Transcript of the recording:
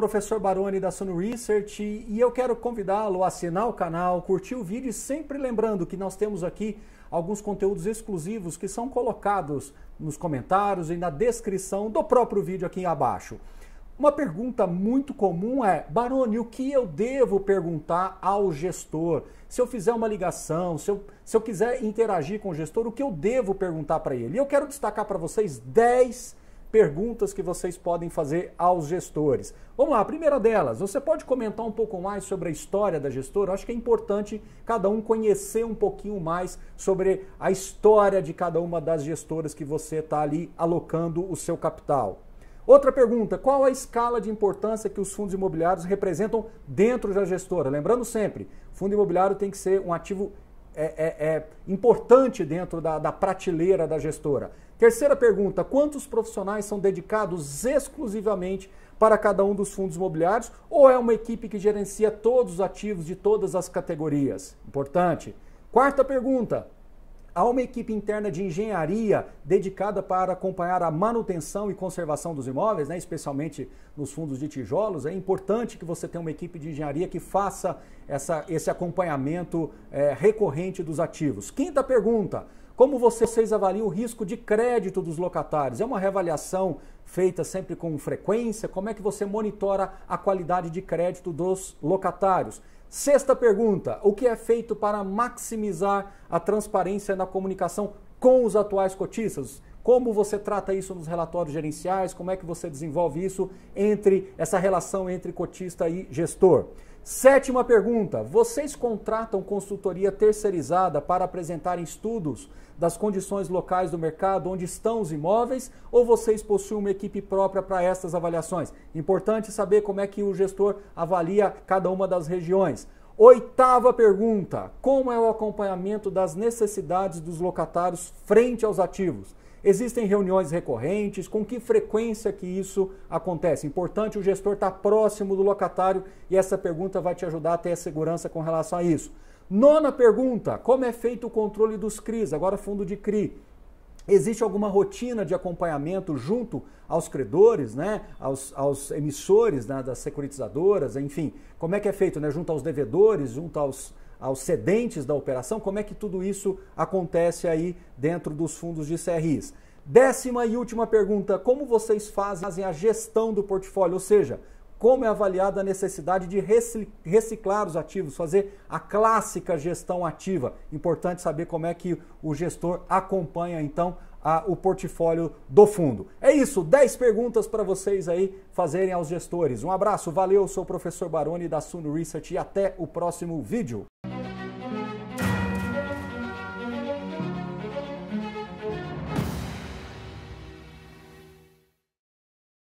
professor Baroni da Suno Research, e eu quero convidá-lo a assinar o canal, curtir o vídeo e sempre lembrando que nós temos aqui alguns conteúdos exclusivos que são colocados nos comentários e na descrição do próprio vídeo aqui abaixo. Uma pergunta muito comum é: Baroni, o que eu devo perguntar ao gestor? Se eu fizer uma ligação, se eu, se eu quiser interagir com o gestor, o que eu devo perguntar para ele? Eu quero destacar para vocês 10 perguntas que vocês podem fazer aos gestores. Vamos lá, a primeira delas, você pode comentar um pouco mais sobre a história da gestora? Eu acho que é importante cada um conhecer um pouquinho mais sobre a história de cada uma das gestoras que você está ali alocando o seu capital. Outra pergunta: qual a escala de importância que os fundos imobiliários representam dentro da gestora? Lembrando sempre, fundo imobiliário tem que ser um ativo é, é, é, importante dentro da, da prateleira da gestora. Terceira pergunta: quantos profissionais são dedicados exclusivamente para cada um dos fundos imobiliários ou é uma equipe que gerencia todos os ativos de todas as categorias? Importante. Quarta pergunta: Há uma equipe interna de engenharia dedicada para acompanhar a manutenção e conservação dos imóveis, né, especialmente nos fundos de tijolos. É importante que você tenha uma equipe de engenharia que faça essa, esse acompanhamento é, recorrente dos ativos. Quinta pergunta: como vocês avaliam o risco de crédito dos locatários? É uma reavaliação feita sempre com frequência? Como é que você monitora a qualidade de crédito dos locatários? Sexta pergunta: o que é feito para maximizar a transparência na comunicação com os atuais cotistas? Como você trata isso nos relatórios gerenciais? Como é que você desenvolve isso entre essa relação entre cotista e gestor? Sétima pergunta: vocês contratam consultoria terceirizada para apresentarem estudos das condições locais do mercado onde estão os imóveis ou vocês possuem uma equipe própria para estas avaliações? Importante saber como é que o gestor avalia cada uma das regiões. Oitava pergunta: como é o acompanhamento das necessidades dos locatários frente aos ativos? Existem reuniões recorrentes? Com que frequência que isso acontece? Importante o gestor estar tá próximo do locatário e essa pergunta vai te ajudar a ter a segurança com relação a isso. Nona pergunta: como é feito o controle dos CRIs? Agora, fundo de CRI. Existe alguma rotina de acompanhamento junto aos credores, né? aos, aos emissores né? das securitizadoras, enfim, como é que é feito, né? junto aos devedores, junto aos, aos cedentes da operação, como é que tudo isso acontece aí dentro dos fundos de CRIs? Décima e última pergunta: como vocês fazem a gestão do portfólio? Ou seja, como é avaliada a necessidade de reciclar os ativos, fazer a clássica gestão ativa. Importante saber como é que o gestor acompanha então a, o portfólio do fundo. É isso, 10 perguntas para vocês aí fazerem aos gestores. Um abraço, valeu, sou o professor Baroni da Suno Research e até o próximo vídeo.